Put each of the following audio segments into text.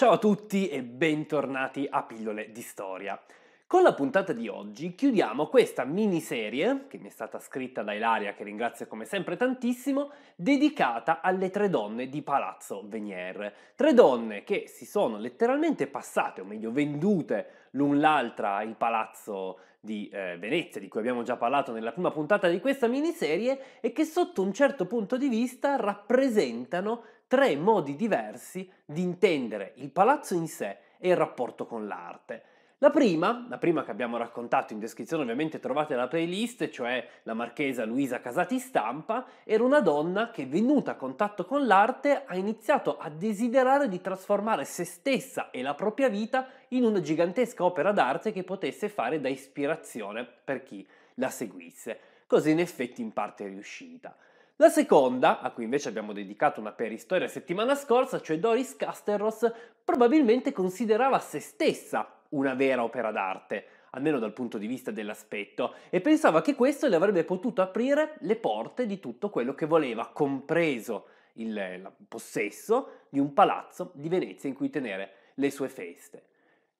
Ciao a tutti e bentornati a Pillole di Storia. Con la puntata di oggi chiudiamo questa miniserie, che mi è stata scritta da Ilaria, che ringrazio come sempre tantissimo, dedicata alle tre donne di Palazzo Venier. Tre donne che si sono letteralmente passate, o meglio vendute l'un l'altra il palazzo di eh, Venezia, di cui abbiamo già parlato nella prima puntata di questa miniserie, e che sotto un certo punto di vista rappresentano tre modi diversi di intendere il palazzo in sé e il rapporto con l'arte. La prima, la prima che abbiamo raccontato in descrizione ovviamente trovate la playlist, cioè la marchesa Luisa Casati Stampa, era una donna che venuta a contatto con l'arte ha iniziato a desiderare di trasformare se stessa e la propria vita in una gigantesca opera d'arte che potesse fare da ispirazione per chi la seguisse. Così in effetti in parte è riuscita. La seconda, a cui invece abbiamo dedicato una peristoria settimana scorsa, cioè Doris Casteros, probabilmente considerava se stessa una vera opera d'arte, almeno dal punto di vista dell'aspetto, e pensava che questo le avrebbe potuto aprire le porte di tutto quello che voleva, compreso il possesso di un palazzo di Venezia in cui tenere le sue feste.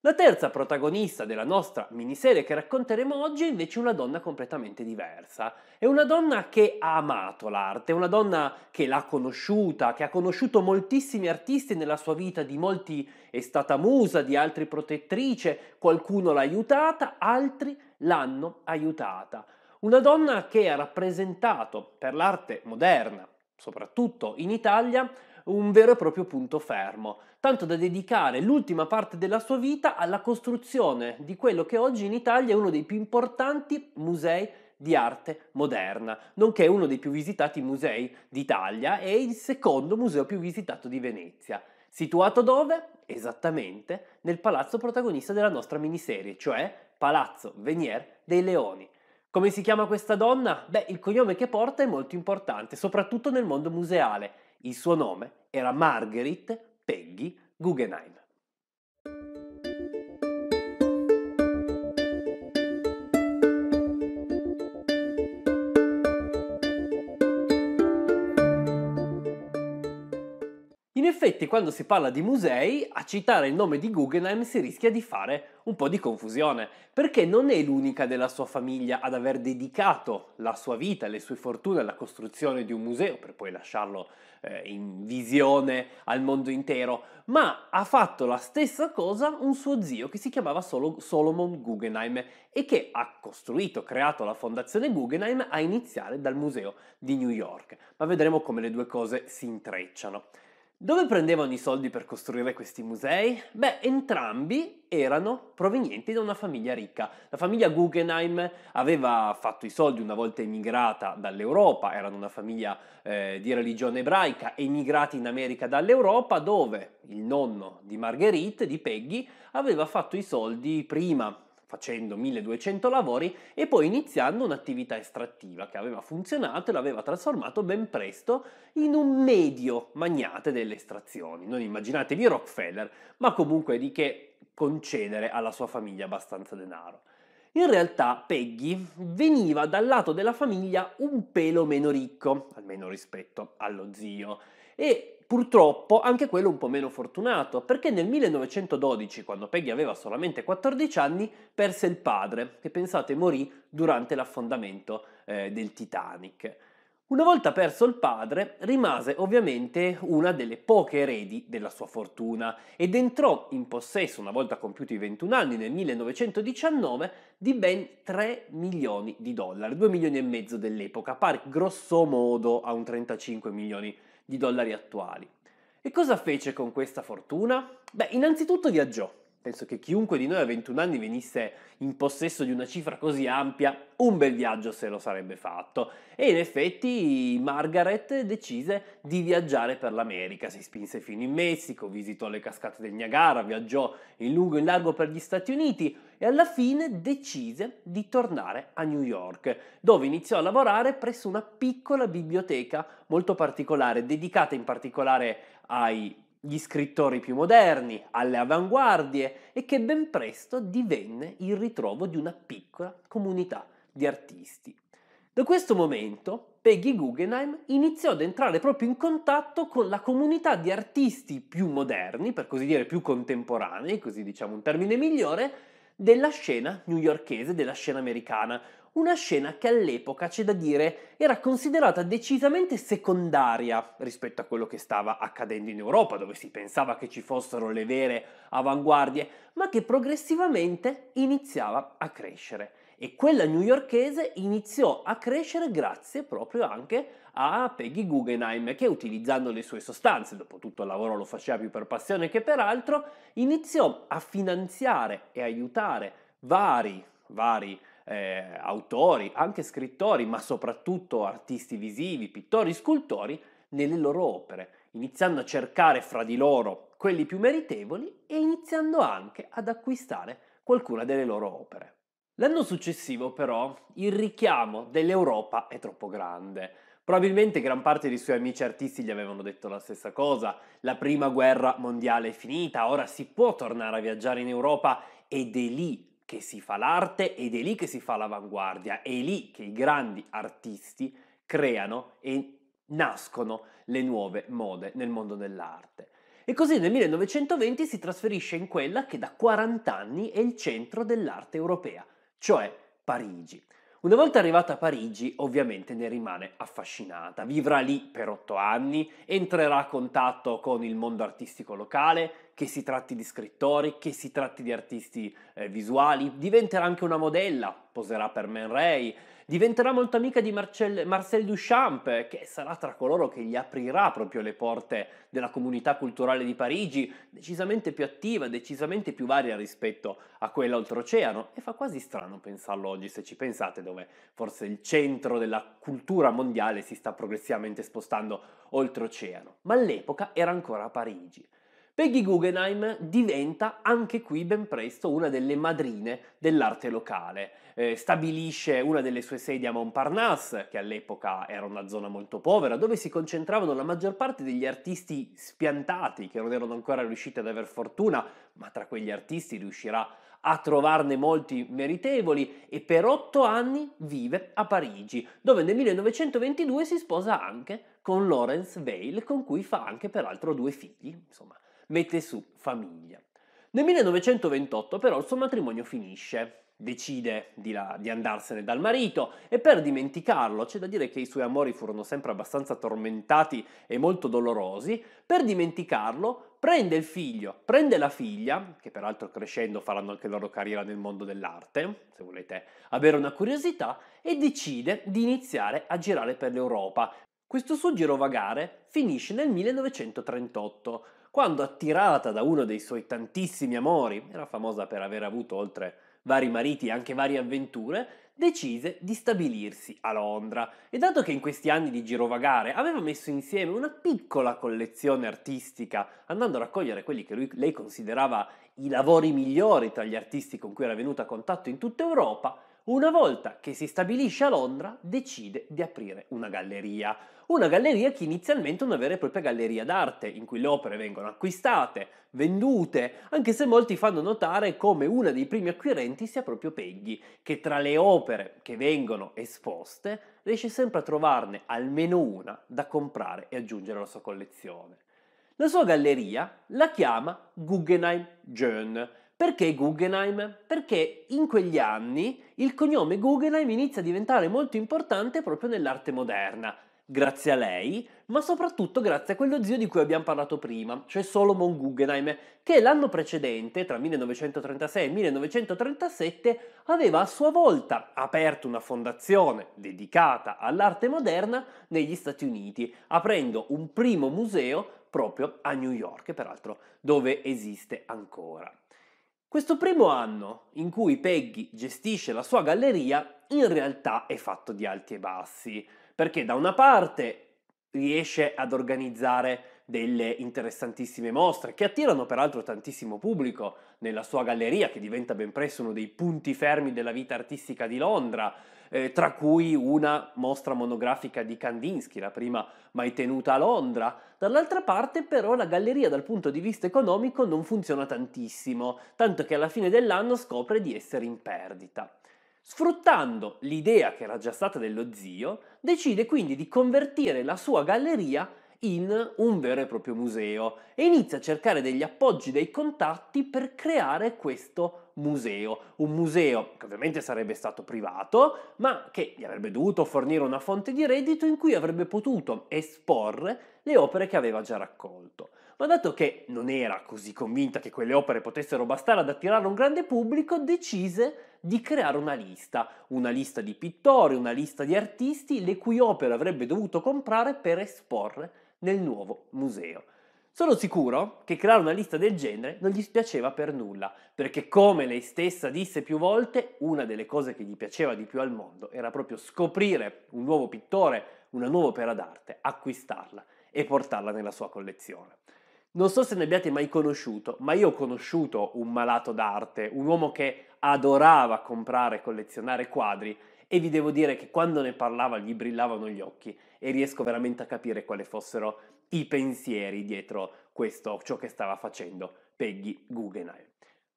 La terza protagonista della nostra miniserie che racconteremo oggi è invece una donna completamente diversa. È una donna che ha amato l'arte, è una donna che l'ha conosciuta, che ha conosciuto moltissimi artisti nella sua vita, di molti è stata musa, di altri protettrice, qualcuno l'ha aiutata, altri l'hanno aiutata. Una donna che ha rappresentato per l'arte moderna, soprattutto in Italia, un vero e proprio punto fermo, tanto da dedicare l'ultima parte della sua vita alla costruzione di quello che oggi in Italia è uno dei più importanti musei di arte moderna, nonché uno dei più visitati musei d'Italia e il secondo museo più visitato di Venezia. Situato dove? Esattamente nel palazzo protagonista della nostra miniserie, cioè Palazzo Venier dei Leoni. Come si chiama questa donna? Beh, il cognome che porta è molto importante, soprattutto nel mondo museale il suo nome era Marguerite Peggy Guggenheim. effetti quando si parla di musei, a citare il nome di Guggenheim si rischia di fare un po' di confusione, perché non è l'unica della sua famiglia ad aver dedicato la sua vita, le sue fortune alla costruzione di un museo, per poi lasciarlo eh, in visione al mondo intero, ma ha fatto la stessa cosa un suo zio che si chiamava Sol- Solomon Guggenheim e che ha costruito, creato la fondazione Guggenheim a iniziare dal museo di New York. Ma vedremo come le due cose si intrecciano. Dove prendevano i soldi per costruire questi musei? Beh, entrambi erano provenienti da una famiglia ricca. La famiglia Guggenheim aveva fatto i soldi una volta emigrata dall'Europa, erano una famiglia eh, di religione ebraica, emigrati in America dall'Europa, dove il nonno di Marguerite, di Peggy, aveva fatto i soldi prima facendo 1200 lavori e poi iniziando un'attività estrattiva che aveva funzionato e l'aveva trasformato ben presto in un medio magnate delle estrazioni. Non immaginatevi Rockefeller, ma comunque di che concedere alla sua famiglia abbastanza denaro. In realtà Peggy veniva dal lato della famiglia un pelo meno ricco, almeno rispetto allo zio, e purtroppo anche quello un po' meno fortunato, perché nel 1912, quando Peggy aveva solamente 14 anni, perse il padre, che pensate morì durante l'affondamento eh, del Titanic. Una volta perso il padre, rimase ovviamente una delle poche eredi della sua fortuna ed entrò in possesso, una volta compiuti i 21 anni, nel 1919, di ben 3 milioni di dollari, 2 milioni e mezzo dell'epoca, pari grossomodo a un 35 milioni di dollari di dollari attuali. E cosa fece con questa fortuna? Beh, innanzitutto viaggiò. Penso che chiunque di noi a 21 anni venisse in possesso di una cifra così ampia, un bel viaggio se lo sarebbe fatto. E in effetti Margaret decise di viaggiare per l'America, si spinse fino in Messico, visitò le cascate del Niagara, viaggiò in lungo e in largo per gli Stati Uniti e alla fine decise di tornare a New York, dove iniziò a lavorare presso una piccola biblioteca molto particolare, dedicata in particolare agli scrittori più moderni, alle avanguardie e che ben presto divenne il ritrovo di una piccola comunità di artisti. Da questo momento Peggy Guggenheim iniziò ad entrare proprio in contatto con la comunità di artisti più moderni, per così dire più contemporanei, così diciamo un termine migliore, della scena newyorchese, della scena americana. Una scena che all'epoca, c'è da dire, era considerata decisamente secondaria rispetto a quello che stava accadendo in Europa, dove si pensava che ci fossero le vere avanguardie, ma che progressivamente iniziava a crescere e quella newyorkese iniziò a crescere grazie proprio anche a Peggy Guggenheim che utilizzando le sue sostanze, dopo tutto il lavoro lo faceva più per passione che per altro, iniziò a finanziare e aiutare vari, vari eh, autori, anche scrittori, ma soprattutto artisti visivi, pittori, scultori, nelle loro opere, iniziando a cercare fra di loro quelli più meritevoli e iniziando anche ad acquistare qualcuna delle loro opere. L'anno successivo però il richiamo dell'Europa è troppo grande. Probabilmente gran parte dei suoi amici artisti gli avevano detto la stessa cosa, la prima guerra mondiale è finita, ora si può tornare a viaggiare in Europa ed è lì che si fa l'arte ed è lì che si fa l'avanguardia, è lì che i grandi artisti creano e nascono le nuove mode nel mondo dell'arte. E così nel 1920 si trasferisce in quella che da 40 anni è il centro dell'arte europea, cioè Parigi. Una volta arrivata a Parigi, ovviamente ne rimane affascinata. Vivrà lì per otto anni, entrerà a contatto con il mondo artistico locale, che si tratti di scrittori, che si tratti di artisti eh, visuali, diventerà anche una modella, poserà per Man Ray, Diventerà molto amica di Marcel, Marcel Duchamp, che sarà tra coloro che gli aprirà proprio le porte della comunità culturale di Parigi, decisamente più attiva, decisamente più varia rispetto a quella oltreoceano. E fa quasi strano pensarlo oggi, se ci pensate, dove forse il centro della cultura mondiale si sta progressivamente spostando oltreoceano. Ma all'epoca era ancora a Parigi. Peggy Guggenheim diventa anche qui ben presto una delle madrine dell'arte locale. Eh, stabilisce una delle sue sedi a Montparnasse, che all'epoca era una zona molto povera, dove si concentravano la maggior parte degli artisti spiantati che non erano ancora riusciti ad aver fortuna, ma tra quegli artisti riuscirà a trovarne molti meritevoli e per otto anni vive a Parigi, dove nel 1922 si sposa anche con Lawrence Vale, con cui fa anche peraltro due figli, insomma mette su famiglia. Nel 1928 però il suo matrimonio finisce. Decide di, là, di, andarsene dal marito e per dimenticarlo, c'è da dire che i suoi amori furono sempre abbastanza tormentati e molto dolorosi, per dimenticarlo prende il figlio, prende la figlia, che peraltro crescendo faranno anche loro carriera nel mondo dell'arte, se volete avere una curiosità, e decide di iniziare a girare per l'Europa. Questo suo girovagare finisce nel 1938 quando attirata da uno dei suoi tantissimi amori, era famosa per aver avuto oltre vari mariti e anche varie avventure, decise di stabilirsi a Londra e dato che in questi anni di girovagare aveva messo insieme una piccola collezione artistica andando a raccogliere quelli che lui, lei considerava i lavori migliori tra gli artisti con cui era venuta a contatto in tutta Europa, una volta che si stabilisce a Londra, decide di aprire una galleria. Una galleria che inizialmente è una vera e propria galleria d'arte, in cui le opere vengono acquistate, vendute, anche se molti fanno notare come uno dei primi acquirenti sia proprio Peggy, che tra le opere che vengono esposte riesce sempre a trovarne almeno una da comprare e aggiungere alla sua collezione. La sua galleria la chiama Guggenheim Journe perché Guggenheim? Perché in quegli anni il cognome Guggenheim inizia a diventare molto importante proprio nell'arte moderna, grazie a lei, ma soprattutto grazie a quello zio di cui abbiamo parlato prima, cioè Solomon Guggenheim, che l'anno precedente, tra 1936 e 1937, aveva a sua volta aperto una fondazione dedicata all'arte moderna negli Stati Uniti, aprendo un primo museo proprio a New York, peraltro, dove esiste ancora. Questo primo anno in cui Peggy gestisce la sua galleria in realtà è fatto di alti e bassi, perché da una parte riesce ad organizzare delle interessantissime mostre che attirano peraltro tantissimo pubblico nella sua galleria che diventa ben presto uno dei punti fermi della vita artistica di Londra, eh, tra cui una mostra monografica di Kandinsky, la prima mai tenuta a Londra. Dall'altra parte però la galleria dal punto di vista economico non funziona tantissimo, tanto che alla fine dell'anno scopre di essere in perdita. Sfruttando l'idea che era già stata dello zio, decide quindi di convertire la sua galleria in un vero e proprio museo e inizia a cercare degli appoggi, dei contatti per creare questo museo, un museo che ovviamente sarebbe stato privato, ma che gli avrebbe dovuto fornire una fonte di reddito in cui avrebbe potuto esporre le opere che aveva già raccolto. Ma dato che non era così convinta che quelle opere potessero bastare ad attirare un grande pubblico, decise di creare una lista, una lista di pittori, una lista di artisti le cui opere avrebbe dovuto comprare per esporre nel nuovo museo. Sono sicuro che creare una lista del genere non gli spiaceva per nulla, perché come lei stessa disse più volte, una delle cose che gli piaceva di più al mondo era proprio scoprire un nuovo pittore, una nuova opera d'arte, acquistarla e portarla nella sua collezione. Non so se ne abbiate mai conosciuto, ma io ho conosciuto un malato d'arte, un uomo che adorava comprare e collezionare quadri e vi devo dire che quando ne parlava gli brillavano gli occhi e riesco veramente a capire quali fossero i pensieri dietro questo, ciò che stava facendo Peggy Guggenheim.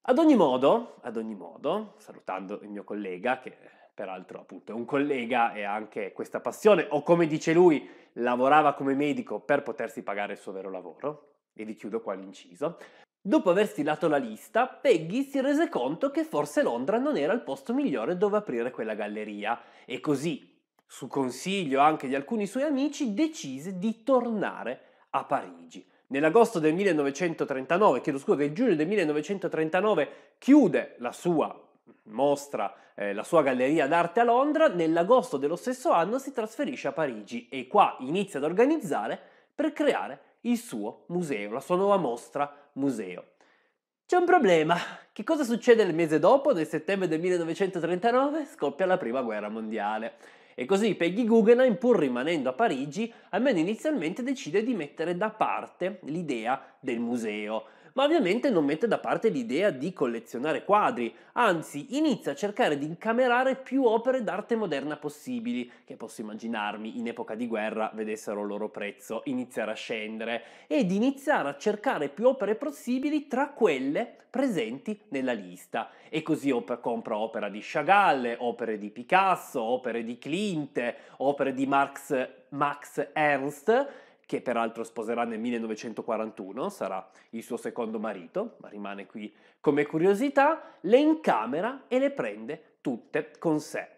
Ad ogni modo, ad ogni modo, salutando il mio collega, che peraltro appunto è un collega e ha anche questa passione, o come dice lui, lavorava come medico per potersi pagare il suo vero lavoro, e vi chiudo qua l'inciso, Dopo aver stilato la lista, Peggy si rese conto che forse Londra non era il posto migliore dove aprire quella galleria e così, su consiglio anche di alcuni suoi amici, decise di tornare a Parigi. Nell'agosto del 1939, chiedo scusa, nel giugno del 1939 chiude la sua mostra, eh, la sua galleria d'arte a Londra, nell'agosto dello stesso anno si trasferisce a Parigi e qua inizia ad organizzare per creare il suo museo, la sua nuova mostra museo. C'è un problema. Che cosa succede il mese dopo, nel settembre del 1939? Scoppia la prima guerra mondiale. E così Peggy Guggenheim, pur rimanendo a Parigi, almeno inizialmente decide di mettere da parte l'idea del museo ma ovviamente non mette da parte l'idea di collezionare quadri, anzi inizia a cercare di incamerare più opere d'arte moderna possibili, che posso immaginarmi in epoca di guerra vedessero il loro prezzo iniziare a scendere, ed iniziare a cercare più opere possibili tra quelle presenti nella lista. E così op- compra opera di Chagall, opere di Picasso, opere di Clint, opere di Marx, Max Ernst che peraltro sposerà nel 1941, sarà il suo secondo marito, ma rimane qui come curiosità, le incamera e le prende tutte con sé.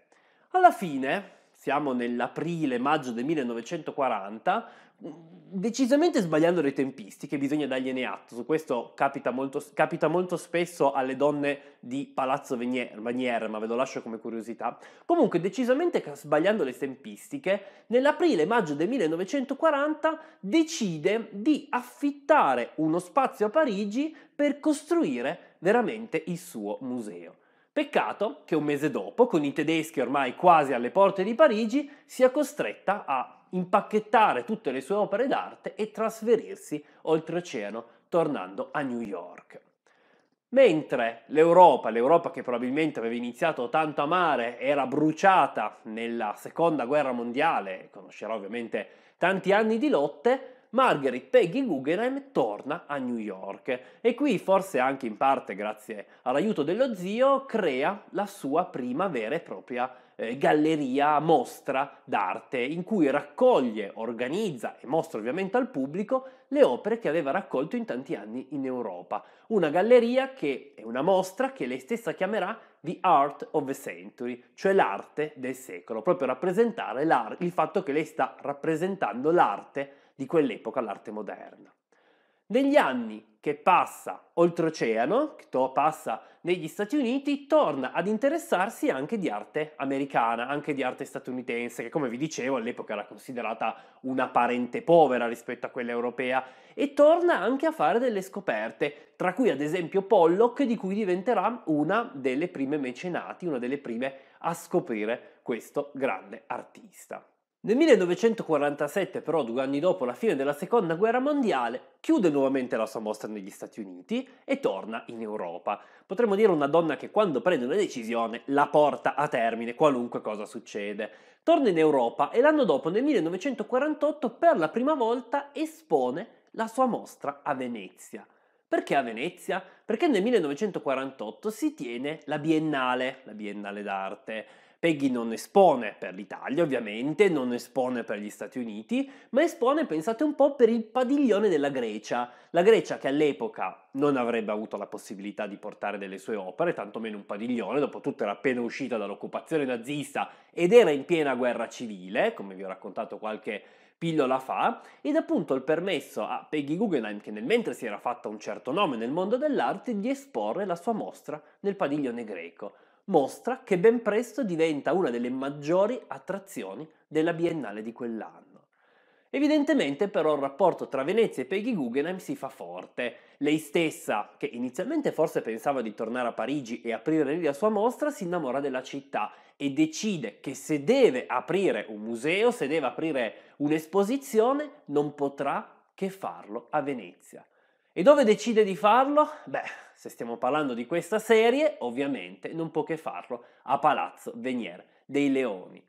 Alla fine, siamo nell'aprile-maggio del 1940, decisamente sbagliando le tempistiche, bisogna dargliene atto, su questo capita molto, capita molto spesso alle donne di Palazzo Vanier, ma ve lo lascio come curiosità, comunque decisamente sbagliando le tempistiche, nell'aprile-maggio del 1940 decide di affittare uno spazio a Parigi per costruire veramente il suo museo. Peccato che un mese dopo, con i tedeschi ormai quasi alle porte di Parigi, sia costretta a impacchettare tutte le sue opere d'arte e trasferirsi oltreoceano, tornando a New York. Mentre l'Europa, l'Europa che probabilmente aveva iniziato tanto a mare, era bruciata nella seconda guerra mondiale, conoscerà ovviamente tanti anni di lotte, Margaret Peggy Guggenheim torna a New York e qui, forse anche in parte grazie all'aiuto dello zio, crea la sua prima vera e propria eh, galleria mostra d'arte in cui raccoglie, organizza e mostra ovviamente al pubblico le opere che aveva raccolto in tanti anni in Europa. Una galleria che è una mostra che lei stessa chiamerà The Art of the Century, cioè l'arte del secolo, proprio rappresentare il fatto che lei sta rappresentando l'arte di quell'epoca, l'arte moderna. Negli anni che passa oltreoceano, che passa negli Stati Uniti, torna ad interessarsi anche di arte americana, anche di arte statunitense, che come vi dicevo all'epoca era considerata una parente povera rispetto a quella europea, e torna anche a fare delle scoperte, tra cui ad esempio Pollock, di cui diventerà una delle prime mecenati, una delle prime a scoprire questo grande artista. Nel 1947, però, due anni dopo la fine della Seconda Guerra Mondiale, chiude nuovamente la sua mostra negli Stati Uniti e torna in Europa. Potremmo dire una donna che quando prende una decisione la porta a termine qualunque cosa succede. Torna in Europa e l'anno dopo, nel 1948, per la prima volta espone la sua mostra a Venezia. Perché a Venezia? Perché nel 1948 si tiene la Biennale, la Biennale d'arte Peggy non espone per l'Italia, ovviamente, non espone per gli Stati Uniti, ma espone, pensate un po', per il padiglione della Grecia. La Grecia che all'epoca non avrebbe avuto la possibilità di portare delle sue opere, tantomeno un padiglione, dopo tutto era appena uscita dall'occupazione nazista ed era in piena guerra civile, come vi ho raccontato qualche pillola fa, ed appunto il permesso a Peggy Guggenheim, che nel mentre si era fatta un certo nome nel mondo dell'arte, di esporre la sua mostra nel padiglione greco mostra che ben presto diventa una delle maggiori attrazioni della biennale di quell'anno. Evidentemente però il rapporto tra Venezia e Peggy Guggenheim si fa forte. Lei stessa, che inizialmente forse pensava di tornare a Parigi e aprire lì la sua mostra, si innamora della città e decide che se deve aprire un museo, se deve aprire un'esposizione, non potrà che farlo a Venezia. E dove decide di farlo? Beh, se stiamo parlando di questa serie, ovviamente non può che farlo a Palazzo Venier dei Leoni.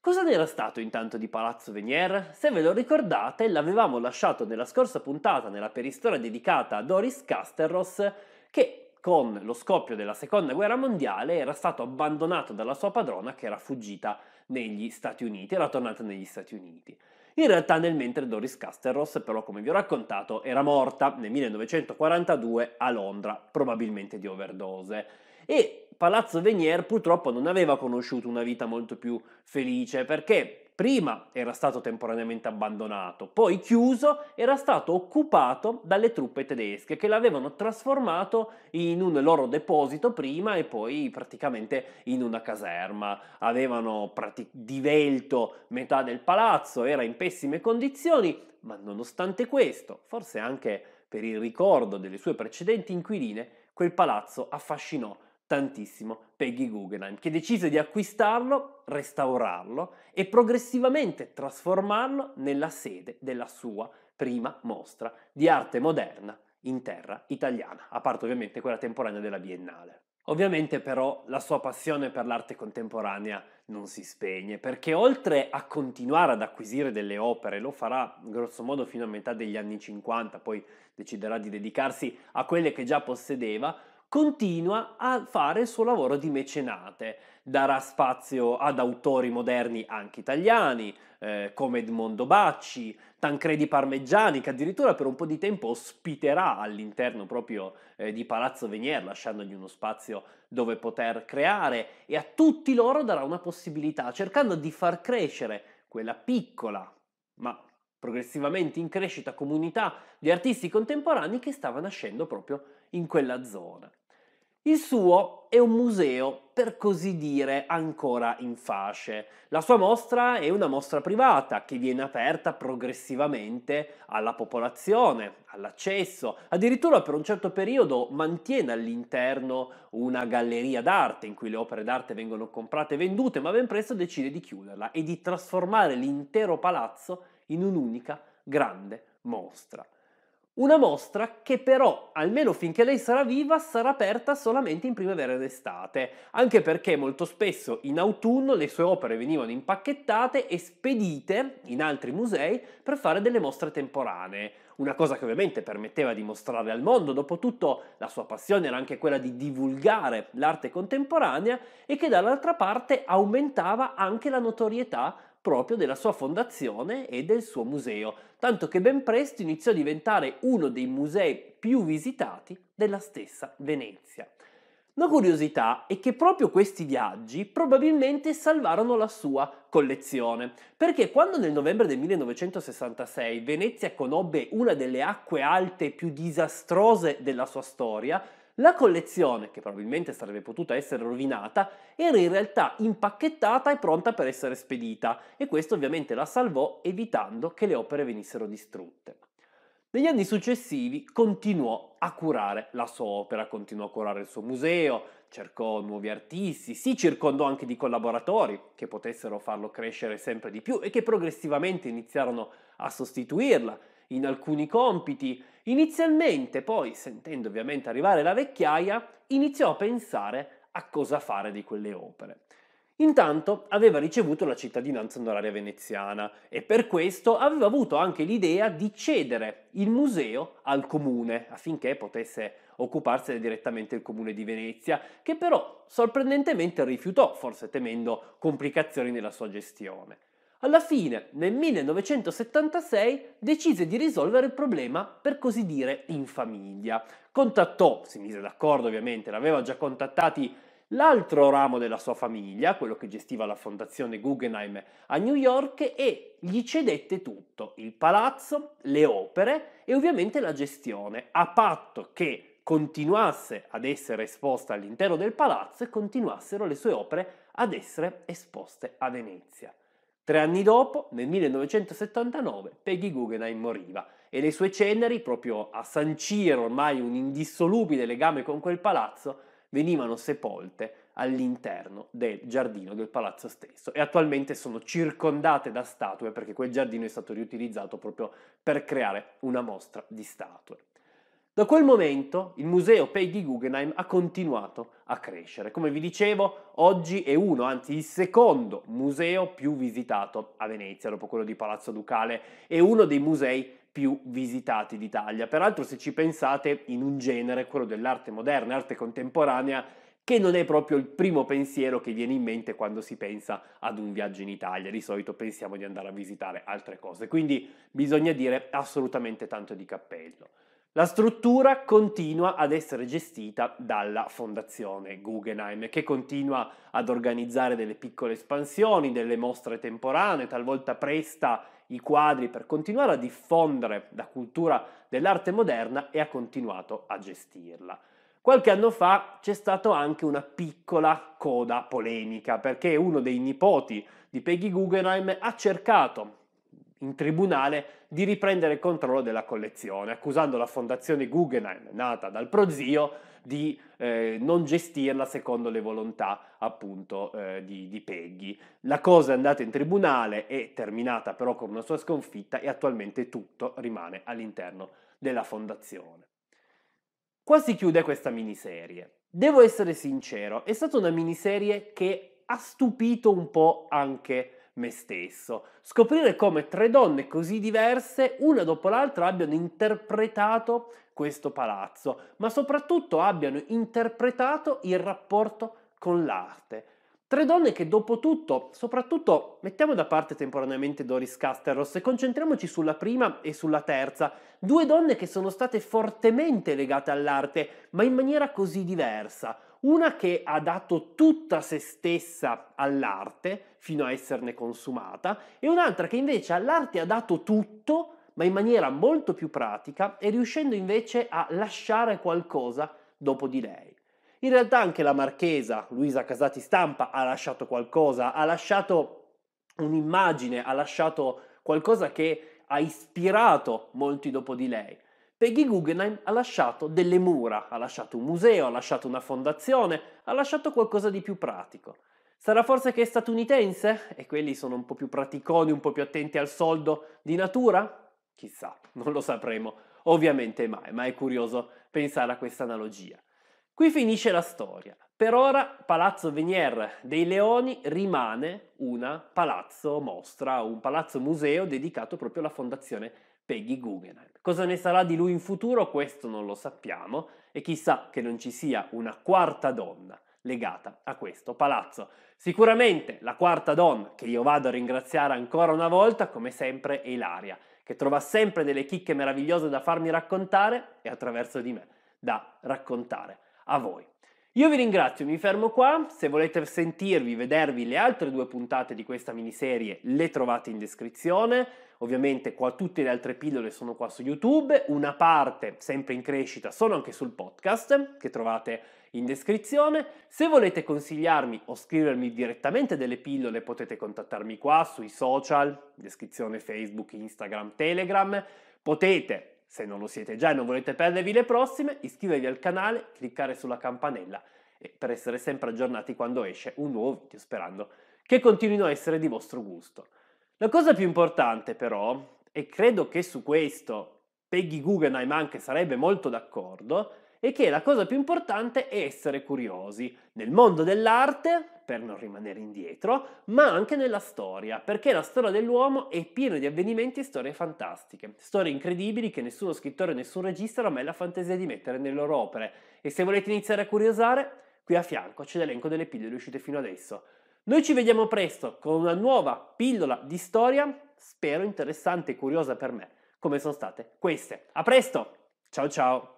Cosa era stato intanto di Palazzo Venier? Se ve lo ricordate, l'avevamo lasciato nella scorsa puntata, nella peristoria dedicata a Doris Casteros, che con lo scoppio della seconda guerra mondiale era stato abbandonato dalla sua padrona che era fuggita negli Stati Uniti, era tornata negli Stati Uniti. In realtà nel mentre Doris Casterross però come vi ho raccontato era morta nel 1942 a Londra, probabilmente di overdose. E Palazzo Venier purtroppo non aveva conosciuto una vita molto più felice perché Prima era stato temporaneamente abbandonato, poi chiuso, era stato occupato dalle truppe tedesche che l'avevano trasformato in un loro deposito prima e poi praticamente in una caserma. Avevano pratic- divelto metà del palazzo, era in pessime condizioni, ma nonostante questo, forse anche per il ricordo delle sue precedenti inquiline, quel palazzo affascinò tantissimo Peggy Guggenheim, che decise di acquistarlo, restaurarlo e progressivamente trasformarlo nella sede della sua prima mostra di arte moderna in terra italiana, a parte ovviamente quella temporanea della Biennale. Ovviamente però la sua passione per l'arte contemporanea non si spegne, perché oltre a continuare ad acquisire delle opere, lo farà grossomodo fino a metà degli anni 50, poi deciderà di dedicarsi a quelle che già possedeva, continua a fare il suo lavoro di mecenate. Darà spazio ad autori moderni anche italiani, eh, come Edmondo Bacci, Tancredi Parmeggiani, che addirittura per un po' di tempo ospiterà all'interno proprio eh, di Palazzo Venier, lasciandogli uno spazio dove poter creare, e a tutti loro darà una possibilità, cercando di far crescere quella piccola, ma progressivamente in crescita comunità di artisti contemporanei che stava nascendo proprio in quella zona. Il suo è un museo, per così dire, ancora in fasce. La sua mostra è una mostra privata che viene aperta progressivamente alla popolazione, all'accesso, addirittura per un certo periodo mantiene all'interno una galleria d'arte in cui le opere d'arte vengono comprate e vendute, ma ben presto decide di chiuderla e di trasformare l'intero palazzo in un'unica grande mostra. Una mostra che però, almeno finché lei sarà viva, sarà aperta solamente in primavera ed estate, anche perché molto spesso in autunno le sue opere venivano impacchettate e spedite in altri musei per fare delle mostre temporanee. Una cosa che ovviamente permetteva di mostrare al mondo, dopotutto la sua passione era anche quella di divulgare l'arte contemporanea e che dall'altra parte aumentava anche la notorietà proprio della sua fondazione e del suo museo, tanto che ben presto iniziò a diventare uno dei musei più visitati della stessa Venezia. Una curiosità è che proprio questi viaggi probabilmente salvarono la sua collezione, perché quando nel novembre del 1966 Venezia conobbe una delle acque alte più disastrose della sua storia, la collezione, che probabilmente sarebbe potuta essere rovinata, era in realtà impacchettata e pronta per essere spedita e questo ovviamente la salvò evitando che le opere venissero distrutte. Negli anni successivi continuò a curare la sua opera, continuò a curare il suo museo, cercò nuovi artisti, si circondò anche di collaboratori che potessero farlo crescere sempre di più e che progressivamente iniziarono a sostituirla in alcuni compiti. Inizialmente poi, sentendo ovviamente arrivare la vecchiaia, iniziò a pensare a cosa fare di quelle opere. Intanto aveva ricevuto la cittadinanza onoraria veneziana e per questo aveva avuto anche l'idea di cedere il museo al comune affinché potesse occuparsene direttamente il comune di Venezia, che però sorprendentemente rifiutò, forse temendo complicazioni nella sua gestione. Alla fine, nel 1976, decise di risolvere il problema, per così dire, in famiglia. Contattò, si mise d'accordo ovviamente, l'aveva già contattati l'altro ramo della sua famiglia, quello che gestiva la fondazione Guggenheim a New York, e gli cedette tutto, il palazzo, le opere e ovviamente la gestione, a patto che continuasse ad essere esposta all'interno del palazzo e continuassero le sue opere ad essere esposte a Venezia. Tre anni dopo, nel 1979, Peggy Guggenheim moriva e le sue ceneri, proprio a sancire ormai un indissolubile legame con quel palazzo, venivano sepolte all'interno del giardino del palazzo stesso e attualmente sono circondate da statue perché quel giardino è stato riutilizzato proprio per creare una mostra di statue. Da quel momento il museo Pei di Guggenheim ha continuato a crescere. Come vi dicevo, oggi è uno, anzi il secondo museo più visitato a Venezia, dopo quello di Palazzo Ducale, è uno dei musei più visitati d'Italia. Peraltro, se ci pensate, in un genere, quello dell'arte moderna, arte contemporanea, che non è proprio il primo pensiero che viene in mente quando si pensa ad un viaggio in Italia. Di solito pensiamo di andare a visitare altre cose, quindi bisogna dire assolutamente tanto di cappello. La struttura continua ad essere gestita dalla Fondazione Guggenheim, che continua ad organizzare delle piccole espansioni, delle mostre temporanee, talvolta presta i quadri per continuare a diffondere la cultura dell'arte moderna e ha continuato a gestirla. Qualche anno fa c'è stata anche una piccola coda polemica perché uno dei nipoti di Peggy Guggenheim ha cercato in tribunale di riprendere il controllo della collezione, accusando la fondazione Guggenheim, nata dal prozio, di eh, non gestirla secondo le volontà appunto eh, di, di Peggy. La cosa è andata in tribunale, è terminata però con una sua sconfitta e attualmente tutto rimane all'interno della fondazione. Qua si chiude questa miniserie. Devo essere sincero, è stata una miniserie che ha stupito un po' anche me stesso. Scoprire come tre donne così diverse, una dopo l'altra, abbiano interpretato questo palazzo, ma soprattutto abbiano interpretato il rapporto con l'arte. Tre donne che dopo tutto, soprattutto mettiamo da parte temporaneamente Doris Casterros e concentriamoci sulla prima e sulla terza, due donne che sono state fortemente legate all'arte, ma in maniera così diversa una che ha dato tutta se stessa all'arte fino a esserne consumata e un'altra che invece all'arte ha dato tutto ma in maniera molto più pratica e riuscendo invece a lasciare qualcosa dopo di lei. In realtà anche la marchesa Luisa Casati Stampa ha lasciato qualcosa, ha lasciato un'immagine, ha lasciato qualcosa che ha ispirato molti dopo di lei. Peggy Guggenheim ha lasciato delle mura, ha lasciato un museo, ha lasciato una fondazione, ha lasciato qualcosa di più pratico. Sarà forse che è statunitense? E quelli sono un po' più praticoni, un po' più attenti al soldo di natura? Chissà, non lo sapremo. Ovviamente mai, ma è curioso pensare a questa analogia. Qui finisce la storia. Per ora Palazzo Venier dei Leoni rimane una palazzo mostra, un palazzo museo dedicato proprio alla fondazione Peggy Guggenheim. Cosa ne sarà di lui in futuro? Questo non lo sappiamo e chissà che non ci sia una quarta donna legata a questo palazzo. Sicuramente la quarta donna che io vado a ringraziare ancora una volta, come sempre, è Ilaria, che trova sempre delle chicche meravigliose da farmi raccontare e attraverso di me da raccontare a voi. Io vi ringrazio, mi fermo qua, se volete sentirvi, vedervi le altre due puntate di questa miniserie le trovate in descrizione. Ovviamente qua tutte le altre pillole sono qua su YouTube, una parte sempre in crescita sono anche sul podcast che trovate in descrizione. Se volete consigliarmi o scrivermi direttamente delle pillole potete contattarmi qua sui social, descrizione Facebook, Instagram, Telegram. Potete se non lo siete già e non volete perdervi le prossime, iscrivetevi al canale, cliccare sulla campanella per essere sempre aggiornati quando esce un nuovo video, sperando che continuino a essere di vostro gusto. La cosa più importante però, e credo che su questo Peggy Guggenheim anche sarebbe molto d'accordo, è che la cosa più importante è essere curiosi nel mondo dell'arte, per non rimanere indietro, ma anche nella storia, perché la storia dell'uomo è piena di avvenimenti e storie fantastiche, storie incredibili che nessuno scrittore, nessun regista ha mai la fantasia di mettere nelle loro opere. E se volete iniziare a curiosare, qui a fianco c'è l'elenco delle pillole uscite fino adesso. Noi ci vediamo presto con una nuova pillola di storia, spero interessante e curiosa per me, come sono state queste. A presto! Ciao ciao!